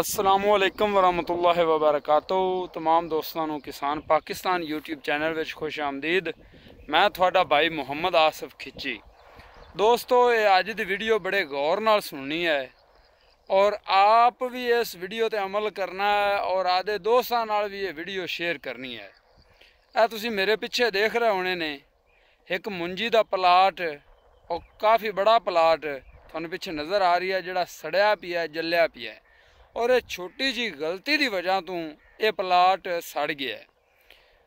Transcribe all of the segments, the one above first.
ਅਸਲਾਮੁ ਅਲੈਕਮ ਵਰahmatullah ਵਬਰਕਾਤੋ ਤਮਾਮ ਦੋਸਤਾਂ ਨੂੰ ਕਿਸਾਨ ਪਾਕਿਸਤਾਨ YouTube ਚੈਨਲ ਵਿੱਚ ਖੁਸ਼ ਆਮਦੀਦ ਮੈਂ ਤੁਹਾਡਾ ਭਾਈ ਮੁਹੰਮਦ ਆਸਫ ਖਿੱਚੀ ਦੋਸਤੋ ਇਹ ਅੱਜ ਦੀ ਵੀਡੀਓ ਬੜੇ ਗੌਰ ਨਾਲ ਸੁਣਨੀ ਹੈ ਔਰ ਆਪ ਵੀ ਇਸ ਵੀਡੀਓ ਤੇ ਅਮਲ ਕਰਨਾ ਹੈ ਔਰ ਆਦੇ ਦੋਸਤਾਂ ਨਾਲ ਵੀ ਇਹ ਵੀਡੀਓ ਸ਼ੇਅਰ ਕਰਨੀ ਹੈ ਇਹ ਤੁਸੀਂ ਮੇਰੇ ਪਿੱਛੇ ਦੇਖ ਰਹੇ ਹੋਣੇ ਨੇ ਇੱਕ ਮੁੰਜੀ ਦਾ ਪਲਾਟ ਔਰ ਕਾਫੀ ਬੜਾ ਪਲਾਟ ਤੁਹਾਨੂੰ ਪਿੱਛੇ ਨਜ਼ਰ ਆ ਰਹੀ ਹੈ ਜਿਹੜਾ ਸੜਿਆ ਪਿਆ ਜੱਲਿਆ ਪਿਆ ਹੈ ਔਰ ਇਹ ਛੋਟੀ ਜੀ ਗਲਤੀ ਦੀ ਵਜ੍ਹਾ ਤੋਂ ਇਹ ਪਲਾਟ ਸੜ ਗਿਆ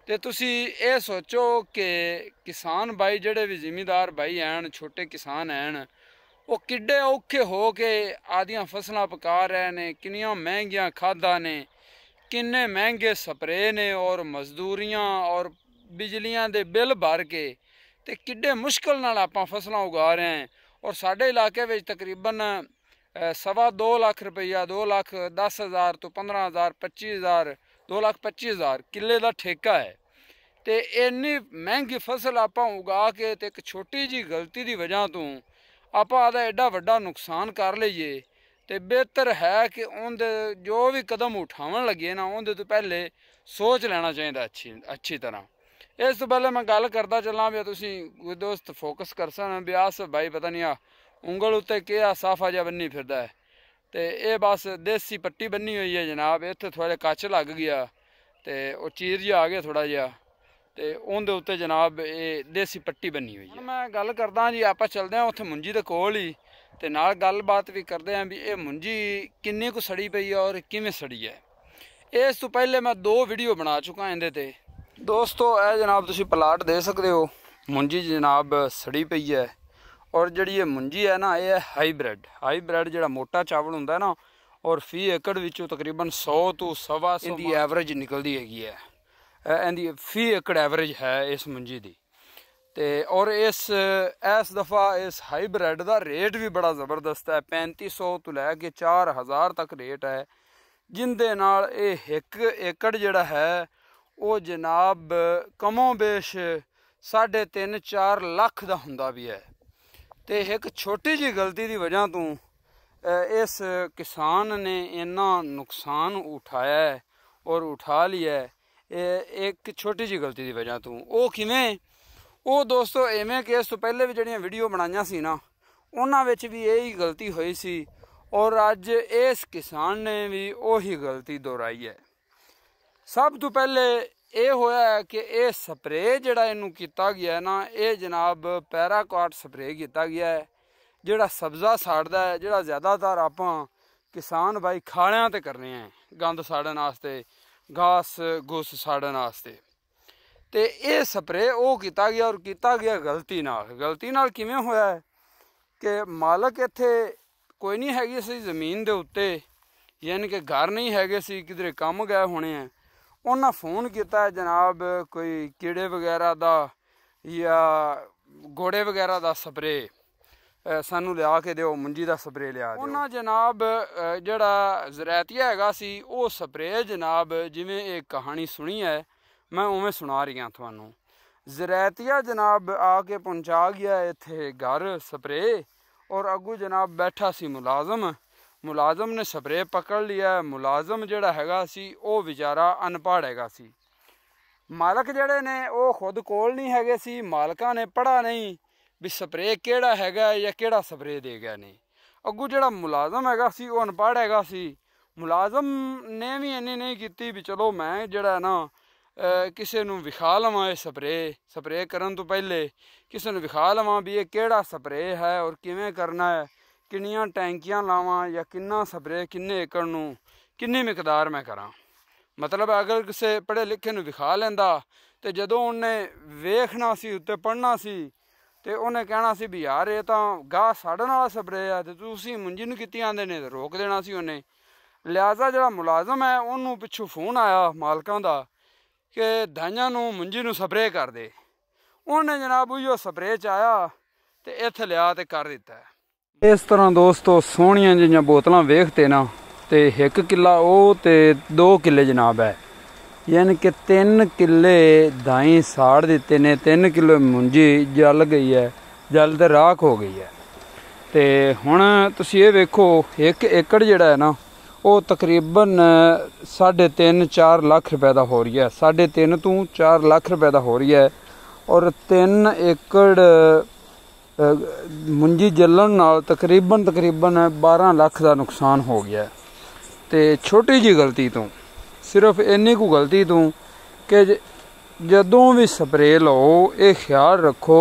ਤੇ ਤੁਸੀਂ ਇਹ ਸੋਚੋ ਕਿ ਕਿਸਾਨ ਬਾਈ ਜਿਹੜੇ ਵੀ ਜ਼ਿਮੀਂਦਾਰ ਬਾਈ ਐਣ ਛੋਟੇ ਕਿਸਾਨ ਐਣ ਉਹ ਕਿੱਡੇ ਔਖੇ ਹੋ ਕੇ ਆਦੀਆਂ ਫਸਲਾਂ ਪਕਾ ਰਹੇ ਨੇ ਕਿੰਨੀਆਂ ਮਹਿੰਗੀਆਂ ਖਾਦਾਂ ਨੇ ਕਿੰਨੇ ਮਹਿੰਗੇ ਸਪਰੇ ਨੇ ਔਰ ਮਜ਼ਦੂਰੀਆਂ ਔਰ ਬਿਜਲੀਆਂ ਦੇ ਬਿੱਲ ਭਰ ਕੇ ਤੇ ਕਿੱਡੇ ਮੁਸ਼ਕਲ ਨਾਲ ਆਪਾਂ ਫਸਲਾਂ ਉਗਾ ਰਹੇ ਹਾਂ ਔਰ ਸਾਡੇ ਇਲਾਕੇ ਵਿੱਚ ਤਕਰੀਬਨ ਸਵਾ 2 ਲੱਖ ਰੁਪਈਆ 2 ਲੱਖ 10000 ਤੋਂ 15000 25000 2 ਲੱਖ 25000 ਕਿੱਲੇ ਦਾ ਠੇਕਾ ਹੈ ਤੇ ਇੰਨੀ ਮਹਿੰਗੀ ਫਸਲ ਆਪਾਂ ਉਗਾ ਕੇ ਤੇ ਇੱਕ ਛੋਟੀ ਜੀ ਗਲਤੀ ਦੀ ਵਜ੍ਹਾ ਤੋਂ ਆਪਾਂ ਆਦਾ ਐਡਾ ਵੱਡਾ ਨੁਕਸਾਨ ਕਰ ਲਈਏ ਤੇ ਬਿਹਤਰ ਹੈ ਕਿ ਉਹਦੇ ਜੋ ਵੀ ਕਦਮ ਉਠਾਉਣ ਲੱਗੇ ਨਾ ਉਹਦੇ ਤੋਂ ਪਹਿਲੇ ਸੋਚ ਲੈਣਾ ਚਾਹੀਦਾ ਅੱਛੀ ਅੱਛੀ ਤਰ੍ਹਾਂ ਇਸ ਤੋਂ ਪਹਿਲੇ ਮੈਂ ਗੱਲ ਕਰਦਾ ਚੱਲਾਂ ਵੀ ਤੁਸੀਂ ਦੋਸਤ ਫੋਕਸ ਕਰ ਸਕਣ ਬਿਆਸ ਭਾਈ ਪਤਾ ਨਹੀਂ ਆ ਉਂਗਲ ਉੱਤੇ ਕਿਹਾ ਸਾਫਾ ਜਿਹਾ ਬੰਨੀ ਫਿਰਦਾ ਹੈ ਤੇ ਇਹ ਬਸ ਦੇਸੀ ਪੱਟੀ ਬੰਨੀ ਹੋਈ ਹੈ ਜਨਾਬ ਇੱਥੇ ਥੋੜੇ ਕੱਚ ਲੱਗ ਗਿਆ ਤੇ ਉਹ ਚੀਰ ਜਿਹਾ ਆ ਗਿਆ ਥੋੜਾ ਜਿਹਾ ਤੇ ਉਹਦੇ ਉੱਤੇ ਜਨਾਬ ਇਹ ਦੇਸੀ ਪੱਟੀ ਬੰਨੀ ਹੋਈ ਹੈ ਮੈਂ ਗੱਲ ਕਰਦਾ ਜੀ ਆਪਾਂ ਚੱਲਦੇ ਆ ਉੱਥੇ ਮੁੰਜੀ ਦੇ ਕੋਲ ਹੀ ਤੇ ਨਾਲ ਗੱਲਬਾਤ ਵੀ ਕਰਦੇ ਆ ਵੀ ਇਹ ਮੁੰਜੀ ਕਿੰਨੀ ਕੁ ਸੜੀ ਪਈ ਹੈ ਔਰ ਕਿਵੇਂ ਸੜੀ ਹੈ ਇਸ ਤੋਂ ਪਹਿਲੇ ਮੈਂ ਦੋ ਵੀਡੀਓ ਬਣਾ ਚੁੱਕਾ ਇਹਦੇ ਤੇ ਦੋਸਤੋ ਇਹ ਜਨਾਬ ਤੁਸੀਂ ਪਲਾਟ ਦੇ ਸਕਦੇ ਹੋ ਮੁੰਜੀ ਜਨਾਬ ਸੜੀ ਪਈ ਹੈ ਔਰ ਜਿਹੜੀ ਇਹ ਮੁੰਜੀ ਹੈ ਨਾ ਇਹ ਹੈ ਹਾਈਬ੍ਰਿਡ ਹਾਈਬ੍ਰਿਡ ਜਿਹੜਾ ਮੋਟਾ ਚਾਵਲ ਹੁੰਦਾ ਨਾ ਔਰ ਫੀ ਏਕੜ ਵਿੱਚੋਂ ਤਕਰੀਬਨ 100 ਤੋਂ ਸਵਾ 100 ਦੀ ਐਵਰੇਜ ਨਿਕਲਦੀ ਹੈਗੀ ਹੈ ਇਹਦੀ ਫੀ ਏਕੜ ਐਵਰੇਜ ਹੈ ਇਸ ਮੁੰਜੀ ਦੀ ਤੇ ਔਰ ਇਸ ਇਸ ਦਫਾ ਇਸ ਹਾਈਬ੍ਰਿਡ ਦਾ ਰੇਟ ਵੀ ਬੜਾ ਜ਼ਬਰਦਸਤ ਹੈ 3500 ਤੋਂ ਲੈ ਕੇ 4000 ਤੱਕ ਰੇਟ ਹੈ ਜਿੰਦੇ ਨਾਲ ਇਹ ਇੱਕ ਏਕੜ ਜਿਹੜਾ ਹੈ ਉਹ ਜਨਾਬ ਕਮੋਬੇਸ਼ 3.5 4 ਲੱਖ ਦਾ ਹੁੰਦਾ ਵੀ ਹੈ ਤੇ ਇੱਕ ਛੋਟੀ ਜੀ ਗਲਤੀ ਦੀ ਵਜ੍ਹਾ ਤੋਂ ਇਸ ਕਿਸਾਨ ਨੇ ਇੰਨਾ ਨੁਕਸਾਨ ਉਠਾਇਆ ਔਰ ਉਠਾ ਲਿਆ ਇੱਕ ਛੋਟੀ ਜੀ ਗਲਤੀ ਦੀ ਵਜ੍ਹਾ ਤੋਂ ਉਹ ਕਿਵੇਂ ਉਹ ਦੋਸਤੋ ਐਵੇਂ ਕਿ ਇਸ ਤੋਂ ਪਹਿਲੇ ਵੀ ਜਿਹੜੀਆਂ ਵੀਡੀਓ ਬਣਾਈਆਂ ਸੀ ਨਾ ਉਹਨਾਂ ਵਿੱਚ ਵੀ ਇਹ ਹੀ ਗਲਤੀ ਹੋਈ ਸੀ ਔਰ ਅੱਜ ਇਸ ਕਿਸਾਨ ਨੇ ਵੀ ਉਹੀ ਗਲਤੀ ਦੁਹਰਾਈ ਹੈ ਸਭ ਤੋਂ ਪਹਿਲੇ ਇਹ ਹੋਇਆ ਹੈ ਕਿ ਇਹ ਸਪਰੇ ਜਿਹੜਾ ਇਹਨੂੰ ਕੀਤਾ ਗਿਆ ਨਾ ਇਹ ਜਨਾਬ ਪੈਰਾਕਾਟ ਸਪਰੇ ਕੀਤਾ ਗਿਆ ਹੈ ਜਿਹੜਾ ਸਬਜ਼ਾ ਸਾੜਦਾ ਹੈ ਜਿਹੜਾ ਜ਼ਿਆਦਾਤਰ ਆਪਾਂ ਕਿਸਾਨ ਬਾਈ ਖਾਲਿਆਂ ਤੇ ਕਰਨੇ ਆ ਗੰਦ ਸਾੜਨ ਵਾਸਤੇ ਘਾਸ ਗੁੱਸ ਸਾੜਨ ਵਾਸਤੇ ਤੇ ਇਹ ਸਪਰੇ ਉਹ ਕੀਤਾ ਗਿਆ ਔਰ ਕੀਤਾ ਗਿਆ ਗਲਤੀ ਨਾਲ ਗਲਤੀ ਨਾਲ ਕਿਵੇਂ ਹੋਇਆ ਕਿ ਮਾਲਕ ਇੱਥੇ ਕੋਈ ਨਹੀਂ ਹੈਗੀ ਸੀ ਜ਼ਮੀਨ ਦੇ ਉੱਤੇ ਯਾਨੀ ਕਿ ਘਰ ਨਹੀਂ ਹੈਗੇ ਸੀ ਕਿਧਰੇ ਕੰਮ ਗਏ ਹੋਣੇ ਆ ਉਹਨਾਂ ਫੋਨ ਕੀਤਾ ਜਨਾਬ ਕੋਈ ਕੀੜੇ ਵਗੈਰਾ ਦਾ ਜਾਂ ਗੋੜੇ ਵਗੈਰਾ ਦਾ ਸਪਰੇ ਸਾਨੂੰ ਲਿਆ ਕੇ ਦਿਓ ਮੁੰਜੀ ਦਾ ਸਪਰੇ ਲਿਆ ਦਿਓ ਉਹਨਾਂ ਜਨਾਬ ਜਿਹੜਾ ਜ਼ਰਾਇਤੀਆ ਹੈਗਾ ਸੀ ਉਹ ਸਪਰੇ ਜਨਾਬ ਜਿਵੇਂ ਇਹ ਕਹਾਣੀ ਸੁਣੀ ਹੈ ਮੈਂ ਉਵੇਂ ਸੁਣਾ ਰਿਹਾ ਤੁਹਾਨੂੰ ਜ਼ਰਾਇਤੀਆ ਜਨਾਬ ਆ ਕੇ ਪਹੁੰਚਾ ਗਿਆ ਇੱਥੇ ਘਰ ਸਪਰੇ ਔਰ ਅੱਗੂ ਜਨਾਬ ਬੈਠਾ ਸੀ ਮੁਲਾਜ਼ਮ ਮੁਲਾਜ਼ਮ ਨੇ ਸਪਰੇ ਪਕੜ ਲਿਆ ਮੁਲਾਜ਼ਮ ਜਿਹੜਾ ਹੈਗਾ ਸੀ ਉਹ ਵਿਚਾਰਾ ਅਨਪੜ੍ਹ ਹੈਗਾ ਸੀ ਮਾਲਕ ਜਿਹੜੇ ਨੇ ਉਹ ਖੁਦ ਕੋਲ ਨਹੀਂ ਹੈਗੇ ਸੀ ਮਾਲਕਾਂ ਨੇ ਪੜਾ ਨਹੀਂ ਵੀ ਸਪਰੇ ਕਿਹੜਾ ਹੈਗਾ ਜਾਂ ਕਿਹੜਾ ਸਪਰੇ ਦੇ ਗਿਆ ਨਹੀਂ ਅੱਗੂ ਜਿਹੜਾ ਮੁਲਾਜ਼ਮ ਹੈਗਾ ਸੀ ਉਹ ਅਨਪੜ੍ਹ ਹੈਗਾ ਸੀ ਮੁਲਾਜ਼ਮ ਨੇ ਵੀ ਇੰਨੀ ਨਹੀਂ ਕੀਤੀ ਵੀ ਚਲੋ ਮੈਂ ਜਿਹੜਾ ਨਾ ਕਿਸੇ ਨੂੰ ਵਿਖਾ ਲਵਾਂ ਇਹ ਸਪਰੇ ਸਪਰੇ ਕਰਨ ਤੋਂ ਪਹਿਲੇ ਕਿਸੇ ਨੂੰ ਵਿਖਾ ਲਵਾਂ ਵੀ ਇਹ ਕਿਹੜਾ ਸਪਰੇ ਹੈ ਔਰ ਕਿਵੇਂ ਕਰਨਾ ਹੈ ਕਿੰਨੀਆਂ ਟੈਂਕੀਆਂ ਲਾਵਾਂ ਜਾਂ ਕਿੰਨਾ ਸਪਰੇ ਕਿੰਨੇ ਏਕੜ ਨੂੰ ਕਿੰਨੀ ਮਿਕਦਾਰ ਮੈਂ ਕਰਾਂ ਮਤਲਬ ਅਗਰ ਕਿਸੇ ਪੜ੍ਹੇ ਲਿਖੇ ਨੂੰ ਵਿਖਾ ਲੈਂਦਾ ਤੇ ਜਦੋਂ ਉਹਨੇ ਵੇਖਣਾ ਸੀ ਉੱਤੇ ਪੜਨਾ ਸੀ ਤੇ ਉਹਨੇ ਕਹਿਣਾ ਸੀ ਵੀ ਯਾਰ ਇਹ ਤਾਂ ਗਾਹ ਸਾੜਨ ਵਾਲਾ ਸਪਰੇ ਆ ਤੇ ਤੁਸੀਂ ਮੁੰਜੀ ਨੂੰ ਕੀਤੀ ਆਂਦੇ ਨੇ ਰੋਕ ਦੇਣਾ ਸੀ ਉਹਨੇ ਲਿਆਜ਼ਾ ਜਿਹੜਾ ਮੁਲਾਜ਼ਮ ਹੈ ਉਹਨੂੰ ਪਿੱਛੋਂ ਫੋਨ ਆਇਆ ਮਾਲਕਾਂ ਦਾ ਕਿ ਧਾਈਆਂ ਨੂੰ ਮੁੰਜੀ ਨੂੰ ਸਪਰੇ ਕਰ ਦੇ ਉਹਨੇ ਜਨਾਬ ਉਹ ਸਪਰੇ ਚ ਆਇਆ ਤੇ ਇੱਥੇ ਲਿਆ ਤੇ ਕਰ ਦਿੱਤਾ ਇਸ ਤਰ੍ਹਾਂ ਦੋਸਤੋ ਸੋਹਣੀਆਂ ਜਿਹੀਆਂ ਬੋਤਲਾਂ ਵੇਖਤੇ ਨਾ ਤੇ ਇੱਕ ਕਿੱਲਾ ਉਹ ਤੇ ਦੋ ਕਿੱਲੇ ਜਨਾਬ ਹੈ ਯਾਨੀ ਕਿ ਤਿੰਨ ਕਿੱਲੇ ਦਾਈ ਸਾੜ ਦਿੱਤੇ ਨੇ ਤਿੰਨ ਕਿਲੋ ਮੁੰਜੀ ਜਲ ਗਈ ਹੈ ਜਲ ਤੇ ਰਾਖ ਹੋ ਗਈ ਹੈ ਤੇ ਹੁਣ ਤੁਸੀਂ ਇਹ ਵੇਖੋ ਇੱਕ ਏਕੜ ਜਿਹੜਾ ਹੈ ਨਾ ਉਹ ਤਕਰੀਬਨ 3.5 4 ਲੱਖ ਰੁਪਏ ਦਾ ਹੋ ਰਿਹਾ ਹੈ 3.5 ਤੋਂ 4 ਲੱਖ ਰੁਪਏ ਦਾ ਹੋ ਰਿਹਾ ਹੈ ਔਰ 3 ਏਕੜ ਮੁੰਜੀ ਜਲਣ ਨਾਲ ਤਕਰੀਬਨ ਤਕਰੀਬਨ 12 ਲੱਖ ਦਾ ਨੁਕਸਾਨ ਹੋ ਗਿਆ ਤੇ ਛੋਟੀ ਜੀ ਗਲਤੀ ਤੋਂ ਸਿਰਫ ਇੰਨੀ ਕੁ ਗਲਤੀ ਤੋਂ ਕਿ ਜਦੋਂ ਵੀ ਸਪਰੇਅ ਲਓ ਇਹ ਖਿਆਲ ਰੱਖੋ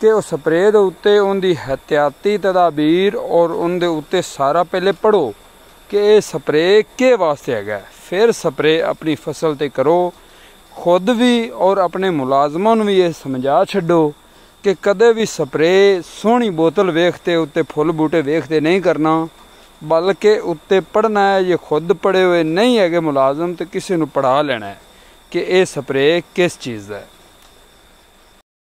ਕਿ ਉਹ ਸਪਰੇਅ ਦੇ ਉੱਤੇ ਉਹਦੀ ਹਤਿਆਤੀ ਤਦਾਬੀਰ ਔਰ ਉਹਦੇ ਉੱਤੇ ਸਾਰਾ ਪਹਿਲੇ ਪੜੋ ਕਿ ਇਹ ਸਪਰੇਅ ਕੇ ਵਾਸਤੇ ਹੈਗਾ ਫਿਰ ਸਪਰੇਅ ਆਪਣੀ ਫਸਲ ਤੇ ਕਰੋ ਖੁਦ ਵੀ ਔਰ ਆਪਣੇ ਮੁਲਾਜ਼ਮਾਂ ਨੂੰ ਵੀ ਇਹ ਸਮਝਾ ਛੱਡੋ ਕਿ ਕਦੇ ਵੀ ਸਪਰੇ ਸੋਹਣੀ ਬੋਤਲ ਵੇਖਤੇ ਉੱਤੇ ਫੁੱਲ ਬੂਟੇ ਵੇਖਦੇ ਨਹੀਂ ਕਰਨਾ ਬਲਕਿ ਉੱਤੇ ਪੜਨਾ ਹੈ ਜੇ ਖੁਦ ਪੜੇ ਹੋਏ ਨਹੀਂ ਹੈਗੇ ਮੁਲਾਜ਼ਮ ਤੇ ਕਿਸੇ ਨੂੰ ਪੜਾ ਲੈਣਾ ਹੈ ਕਿ ਇਹ ਸਪਰੇ ਕਿਸ ਚੀਜ਼ ਦਾ ਹੈ